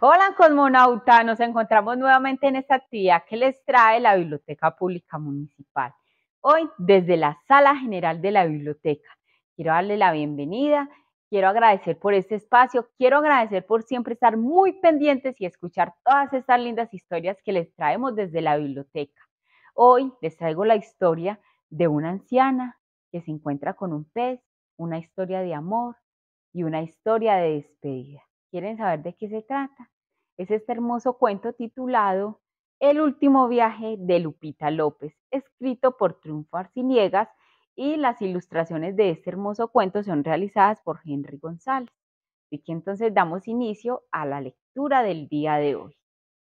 Hola cosmonauta, nos encontramos nuevamente en esta actividad que les trae la Biblioteca Pública Municipal. Hoy desde la Sala General de la Biblioteca. Quiero darle la bienvenida, quiero agradecer por este espacio, quiero agradecer por siempre estar muy pendientes y escuchar todas estas lindas historias que les traemos desde la biblioteca. Hoy les traigo la historia de una anciana que se encuentra con un pez, una historia de amor y una historia de despedida quieren saber de qué se trata, es este hermoso cuento titulado El último viaje de Lupita López, escrito por Triunfo Arciniegas y las ilustraciones de este hermoso cuento son realizadas por Henry González. Así que entonces damos inicio a la lectura del día de hoy.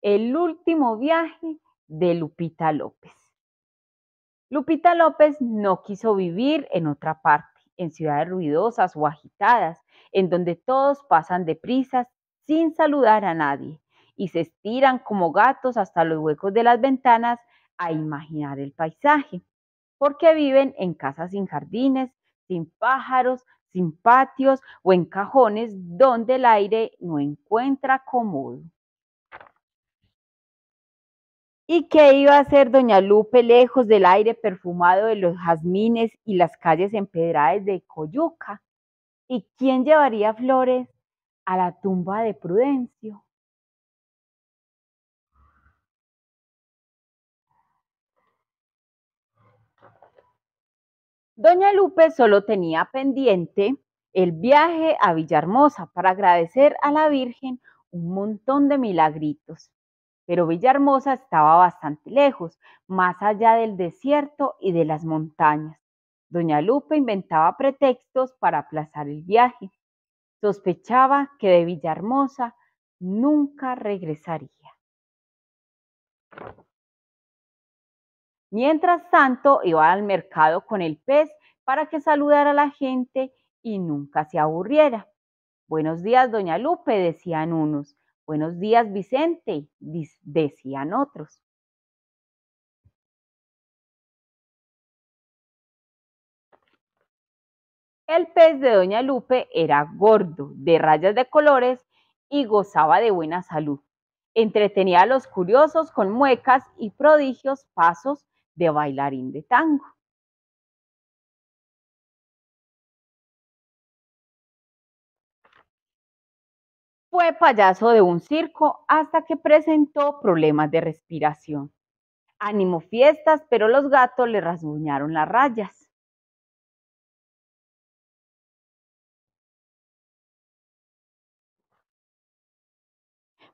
El último viaje de Lupita López. Lupita López no quiso vivir en otra parte en ciudades ruidosas o agitadas, en donde todos pasan deprisas sin saludar a nadie y se estiran como gatos hasta los huecos de las ventanas a imaginar el paisaje, porque viven en casas sin jardines, sin pájaros, sin patios o en cajones donde el aire no encuentra cómodo. ¿Y qué iba a hacer doña Lupe lejos del aire perfumado de los jazmines y las calles empedradas de Coyuca? ¿Y quién llevaría flores a la tumba de Prudencio? Doña Lupe solo tenía pendiente el viaje a Villahermosa para agradecer a la Virgen un montón de milagritos pero Villahermosa estaba bastante lejos, más allá del desierto y de las montañas. Doña Lupe inventaba pretextos para aplazar el viaje. Sospechaba que de Villahermosa nunca regresaría. Mientras tanto, iba al mercado con el pez para que saludara a la gente y nunca se aburriera. Buenos días, doña Lupe, decían unos. Buenos días, Vicente, decían otros. El pez de Doña Lupe era gordo, de rayas de colores y gozaba de buena salud. Entretenía a los curiosos con muecas y prodigios pasos de bailarín de tango. Fue payaso de un circo hasta que presentó problemas de respiración. Animó fiestas, pero los gatos le rasguñaron las rayas.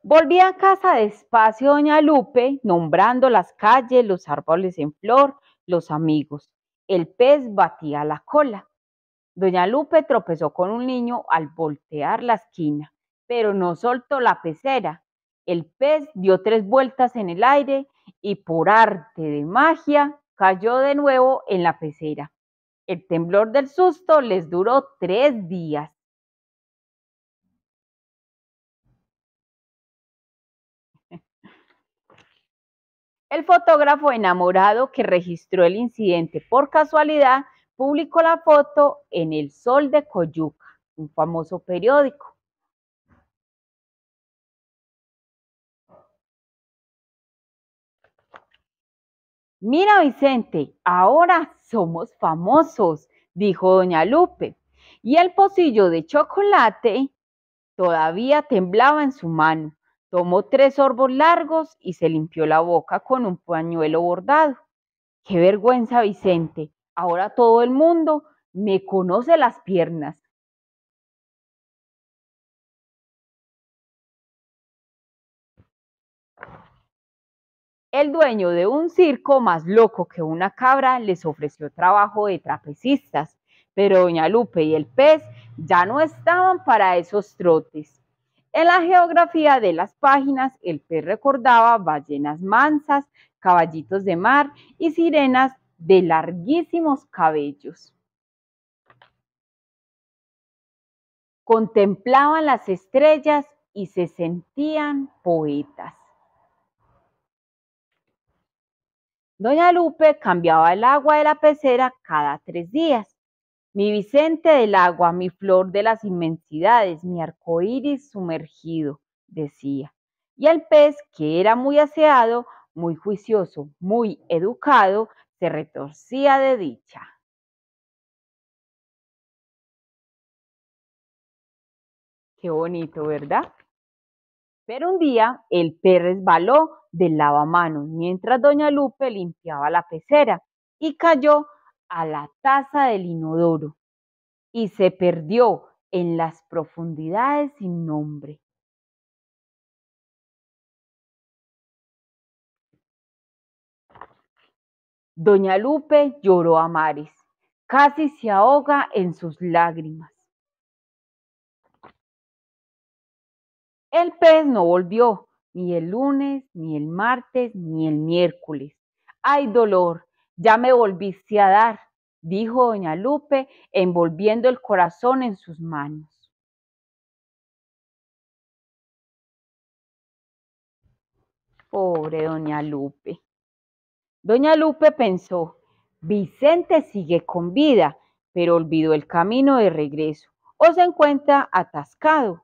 Volví a casa despacio, doña Lupe, nombrando las calles, los árboles en flor, los amigos. El pez batía la cola. Doña Lupe tropezó con un niño al voltear la esquina pero no soltó la pecera. El pez dio tres vueltas en el aire y por arte de magia cayó de nuevo en la pecera. El temblor del susto les duró tres días. El fotógrafo enamorado que registró el incidente por casualidad publicó la foto en El Sol de Coyuca, un famoso periódico. Mira, Vicente, ahora somos famosos, dijo doña Lupe, y el pocillo de chocolate todavía temblaba en su mano. Tomó tres sorbos largos y se limpió la boca con un pañuelo bordado. Qué vergüenza, Vicente. Ahora todo el mundo me conoce las piernas. El dueño de un circo más loco que una cabra les ofreció trabajo de trapecistas, pero doña Lupe y el pez ya no estaban para esos trotes. En la geografía de las páginas, el pez recordaba ballenas mansas, caballitos de mar y sirenas de larguísimos cabellos. Contemplaban las estrellas y se sentían poetas. Doña Lupe cambiaba el agua de la pecera cada tres días. Mi Vicente del agua, mi flor de las inmensidades, mi arcoíris sumergido, decía. Y el pez, que era muy aseado, muy juicioso, muy educado, se retorcía de dicha. Qué bonito, ¿verdad? Pero un día el perro resbaló del lavamanos mientras doña Lupe limpiaba la pecera y cayó a la taza del inodoro y se perdió en las profundidades sin nombre. Doña Lupe lloró a maris, casi se ahoga en sus lágrimas. El pez no volvió, ni el lunes, ni el martes, ni el miércoles. ¡Ay, dolor! Ya me volviste a dar, dijo doña Lupe, envolviendo el corazón en sus manos. Pobre doña Lupe. Doña Lupe pensó, Vicente sigue con vida, pero olvidó el camino de regreso o se encuentra atascado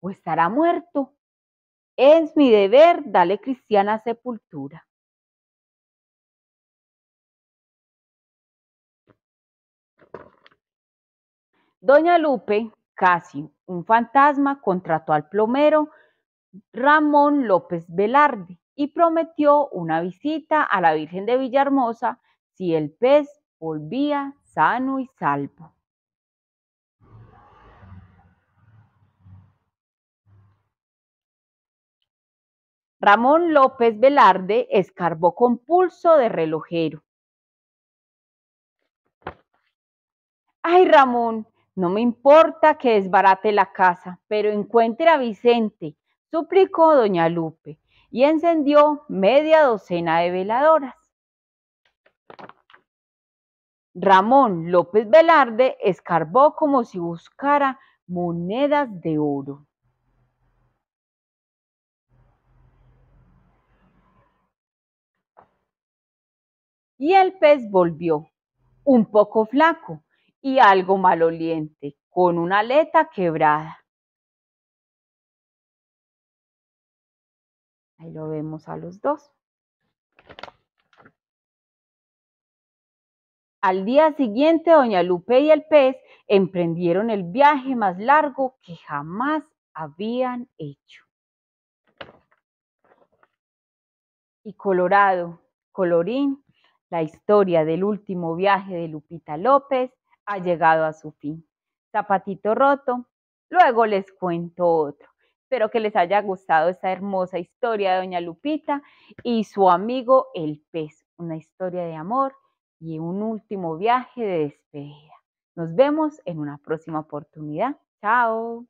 o estará muerto. Es mi deber darle cristiana sepultura. Doña Lupe, casi un fantasma, contrató al plomero Ramón López Velarde y prometió una visita a la Virgen de Villahermosa si el pez volvía sano y salvo. Ramón López Velarde escarbó con pulso de relojero. Ay, Ramón, no me importa que desbarate la casa, pero encuentre a Vicente, suplicó doña Lupe, y encendió media docena de veladoras. Ramón López Velarde escarbó como si buscara monedas de oro. Y el pez volvió, un poco flaco y algo maloliente, con una aleta quebrada. Ahí lo vemos a los dos. Al día siguiente, doña Lupe y el pez emprendieron el viaje más largo que jamás habían hecho. Y colorado, colorín, la historia del último viaje de Lupita López ha llegado a su fin. Zapatito roto, luego les cuento otro. Espero que les haya gustado esta hermosa historia de Doña Lupita y su amigo El Pez, una historia de amor y un último viaje de despedida. Nos vemos en una próxima oportunidad. Chao.